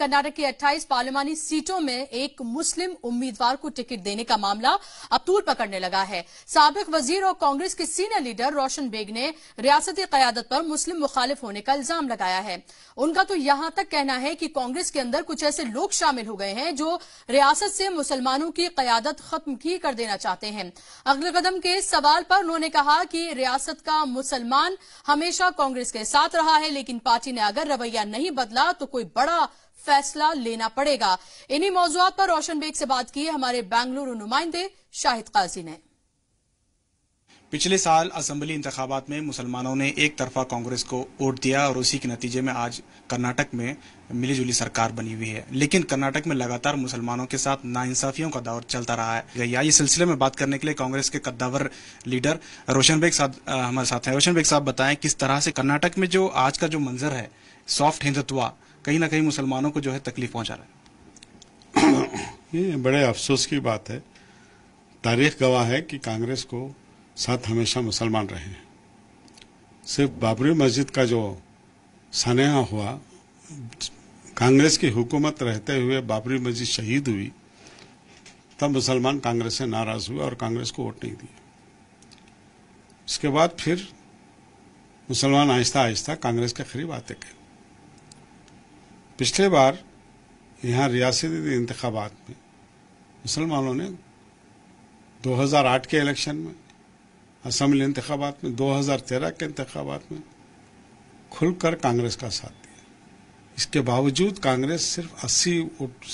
कर्नाटक की 28 पार्लियामानी सीटों में एक मुस्लिम उम्मीदवार को टिकट देने का मामला अब तूर पकड़ने लगा है सबक वजीर और कांग्रेस के सीनियर लीडर रोशन बेग ने रियासती क्यादत पर मुस्लिम मुखालिफ होने का इल्जाम लगाया है उनका तो यहां तक कहना है कि कांग्रेस के अंदर कुछ ऐसे लोग शामिल हो गए हैं जो रियासत से मुसलमानों की क्यादत खत्म की कर देना चाहते हैं अगले कदम के सवाल पर उन्होंने कहा कि रियासत का मुसलमान हमेशा कांग्रेस के साथ रहा है लेकिन पार्टी ने अगर रवैया नहीं बदला तो कोई बड़ा फैसला लेना पड़ेगा इन्हीं मौजूद पर रोशन बेग से बात की हमारे बेंगलुरु नुमाइंदे शाहिद काजी ने पिछले साल असम्बली इंतबात में मुसलमानों ने एक तरफा कांग्रेस को वोट दिया और उसी के नतीजे में आज कर्नाटक में मिलीजुली सरकार बनी हुई है लेकिन कर्नाटक में लगातार मुसलमानों के साथ नाइंसाफियों का दौर चलता रहा है गया ये सिलसिले में बात करने के लिए कांग्रेस के कद्दावर लीडर रोशन बेग साहब हमारे साथ हैं रोशन बेग साहब बताएं किस तरह से कर्नाटक में जो आज का जो मंजर है सॉफ्ट हिंदुत्वा कहीं ना कहीं मुसलमानों को जो है तकलीफ पहुंचा रहा है ये बड़े अफसोस की बात है तारीख गवाह है कि कांग्रेस को साथ हमेशा मुसलमान रहे हैं सिर्फ बाबरी मस्जिद का जो सनेहा हुआ कांग्रेस की हुकूमत रहते हुए बाबरी मस्जिद शहीद हुई तब मुसलमान कांग्रेस से नाराज हुए और कांग्रेस को वोट नहीं दिया उसके बाद फिर मुसलमान आहिस्ता आहिस्ता कांग्रेस के करीब आते गए पिछले बार यहाँ रियासती इंतबात में मुसलमानों ने 2008 के इलेक्शन में असम्बली इंतबात में 2013 के इंतबात में खुलकर कांग्रेस का साथ दिया इसके बावजूद कांग्रेस सिर्फ 80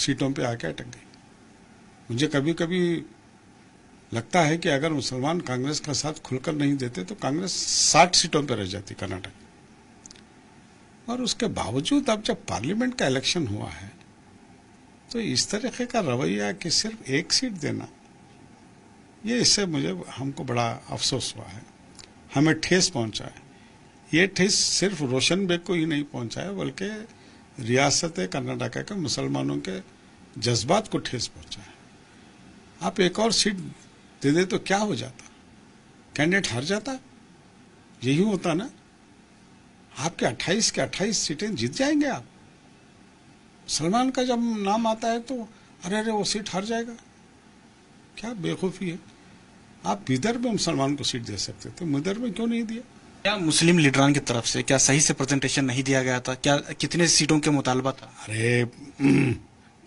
सीटों पे आके अटक गई मुझे कभी कभी लगता है कि अगर मुसलमान कांग्रेस का साथ खुलकर नहीं देते तो कांग्रेस 60 सीटों पर रह जाती कर्नाटक और उसके बावजूद अब जब पार्लियामेंट का इलेक्शन हुआ है तो इस तरीके का रवैया कि सिर्फ एक सीट देना ये इससे मुझे हमको बड़ा अफसोस हुआ है हमें ठेस पहुंचा है ये ठेस सिर्फ रोशन बेग को ही नहीं पहुंचा है बल्कि रियासत कर्नाटका के मुसलमानों के जज्बात को ठेस पहुंचा है आप एक और सीट दे दे तो क्या हो जाता कैंडिडेट हार जाता यही होता ना आपके 28 के 28 सीटें जीत जाएंगे आप सलमान का जब नाम आता है तो अरे अरे वो सीट हार जाएगा क्या बेवकूफ़ी है आप विदर्भ में सलमान को सीट दे सकते थे मधर में क्यों नहीं दिया क्या मुस्लिम लीडरान की तरफ से क्या सही से प्रेजेंटेशन नहीं दिया गया था क्या कितने सीटों के मुतालबा था अरे हम्म,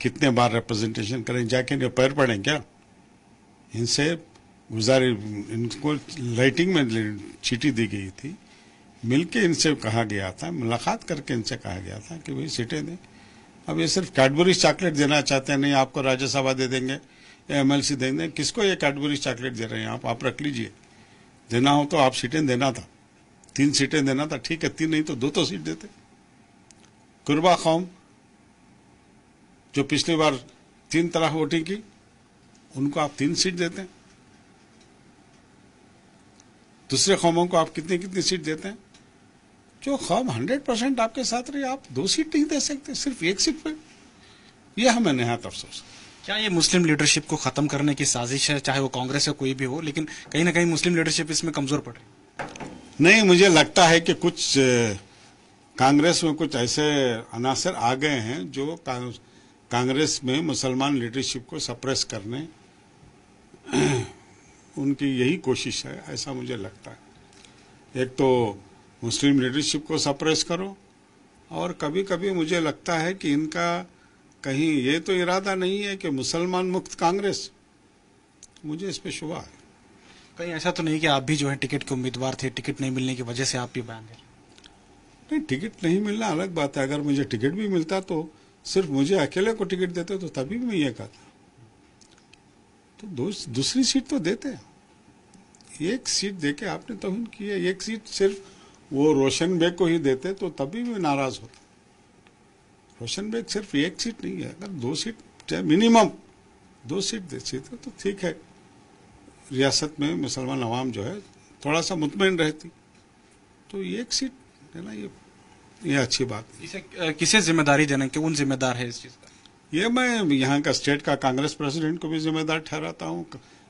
कितने बार रिप्रेजेंटेशन करें जाके पैर पड़े क्या इनसे गुजारे इनको लाइटिंग में चीटी दी गई थी मिलके इनसे कहा गया था मुलाकात करके इनसे कहा गया था कि भाई सीटें दें अब ये सिर्फ कैडबरी चॉकलेट देना चाहते हैं नहीं आपको राज्यसभा दे देंगे या एम दे देंगे किसको ये कैडबरी चॉकलेट दे रहे हैं आप आप रख लीजिए देना हो तो आप सीटें देना था तीन सीटें देना था ठीक है तीन नहीं तो दो तो सीट देते कुरबा कौम जो पिछली बार तीन तरह वोटिंग की उनको आप तीन सीट देते हैं दूसरे कौमों को आप कितनी कितनी सीट देते हैं जो खौम हंड्रेड परसेंट आपके साथ रहे आप दो सीट नहीं दे सकते सिर्फ एक सीट पर यह हमें नहायत अफसोस क्या ये मुस्लिम लीडरशिप को खत्म करने की साजिश है चाहे वो कांग्रेस है कोई भी हो लेकिन कहीं ना कहीं मुस्लिम लीडरशिप इसमें कमजोर पड़े नहीं मुझे लगता है कि कुछ कांग्रेस में कुछ ऐसे अनासर आ गए हैं जो कांग्रेस में मुसलमान लीडरशिप को सप्रेस करने उनकी यही कोशिश है ऐसा मुझे लगता है एक तो मुस्लिम लीडरशिप को सप्रेस करो और कभी कभी मुझे लगता है कि इनका कहीं ये तो इरादा नहीं है कि मुसलमान मुक्त कांग्रेस मुझे इस पर शुभ है कहीं ऐसा तो नहीं कि आप भी जो है टिकट के उम्मीदवार थे टिकट नहीं मिलने की वजह से आप भी बैन हैं नहीं टिकट नहीं मिलना अलग बात है अगर मुझे टिकट भी मिलता तो सिर्फ मुझे अकेले को टिकट देते तो तभी भी मैं ये कहता तो दूसरी सीट तो देते एक सीट देके आपने तो किया एक सीट सिर्फ वो रोशन बेग को ही देते तो तभी भी नाराज होता रोशन बेग सिर्फ एक सीट नहीं है अगर दो सीट चाहे मिनिमम दो सीट दे सीते तो, तो ठीक है रियासत में मुसलमान आवाम जो है थोड़ा सा मुतमिन रहती तो एक सीट ना ये ये अच्छी बात इसे किसे जिम्मेदारी देना कि उन जिम्मेदार है इस चीज़ का ये मैं यहाँ का स्टेट का कांग्रेस प्रेसिडेंट को भी जिम्मेदार ठहराता हूँ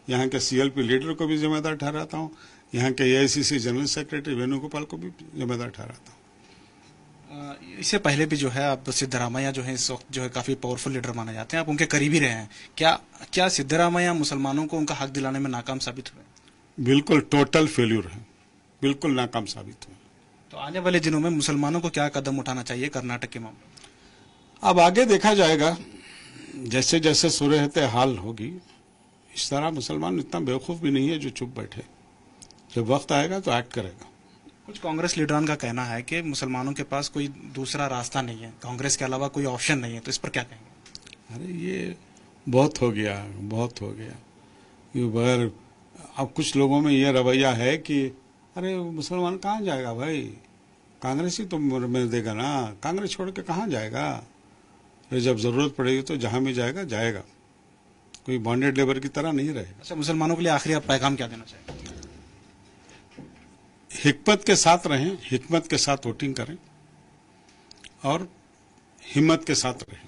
यहाँ के सीएलपी लीडर को भी जिम्मेदार ठहराता हूँ यहाँ के एआईसीसी जनरल सेक्रेटरी वेणुगोपाल को भी जिम्मेदार ठहराता हूँ इससे पहले भी जो है आप सिद्धरामैया जो है इस वक्त जो है काफी पावरफुल लीडर माने जाते हैं आप उनके करीबी रहे हैं क्या क्या सिद्धरामैया मुसलमानों को उनका हक दिलाने में नाकाम साबित हुए बिल्कुल टोटल फेल्यूर है बिल्कुल नाकाम साबित हुए तो आने वाले दिनों में मुसलमानों को क्या कदम उठाना चाहिए कर्नाटक के मामले अब आगे देखा जाएगा जैसे जैसे सुरहते हाल होगी इस तरह मुसलमान इतना बेवकूफ़ भी नहीं है जो चुप बैठे जब वक्त आएगा तो एक्ट करेगा कुछ कांग्रेस लीडरान का कहना है कि मुसलमानों के पास कोई दूसरा रास्ता नहीं है कांग्रेस के अलावा कोई ऑप्शन नहीं है तो इस पर क्या कहेंगे अरे ये बहुत हो गया बहुत हो गया ये बगैर अब कुछ लोगों में ये रवैया है कि अरे मुसलमान कहाँ जाएगा भाई कांग्रेस ही तो मिल देगा ना कांग्रेस छोड़ के कहाँ जाएगा अरे जब ज़रूरत पड़ेगी तो जहाँ भी जाएगा जाएगा कोई बॉन्डेड लेबर की तरह नहीं रहे अच्छा मुसलमानों के लिए आखिरी आप पैगाम क्या देना चाहिए हिकमत के साथ रहें हिकमत के साथ वोटिंग करें और हिम्मत के साथ रहें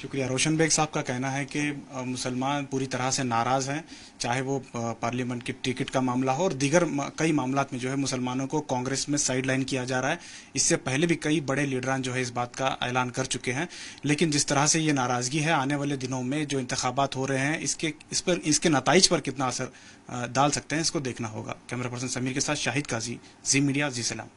शुक्रिया रोशन बेग साहब का कहना है कि मुसलमान पूरी तरह से नाराज़ हैं चाहे वो पार्लियामेंट की टिकट का मामला हो और दीगर कई मामला में जो है मुसलमानों को कांग्रेस में साइड लाइन किया जा रहा है इससे पहले भी कई बड़े लीडरान जो है इस बात का ऐलान कर चुके हैं लेकिन जिस तरह से ये नाराज़गी है आने वाले दिनों में जो इंतबात हो रहे हैं इसके इस पर इसके नतज पर कितना असर डाल सकते हैं इसको देखना होगा कैमरा पर्सन समीर के साथ शाहिद काजी जी मीडिया जी सलाम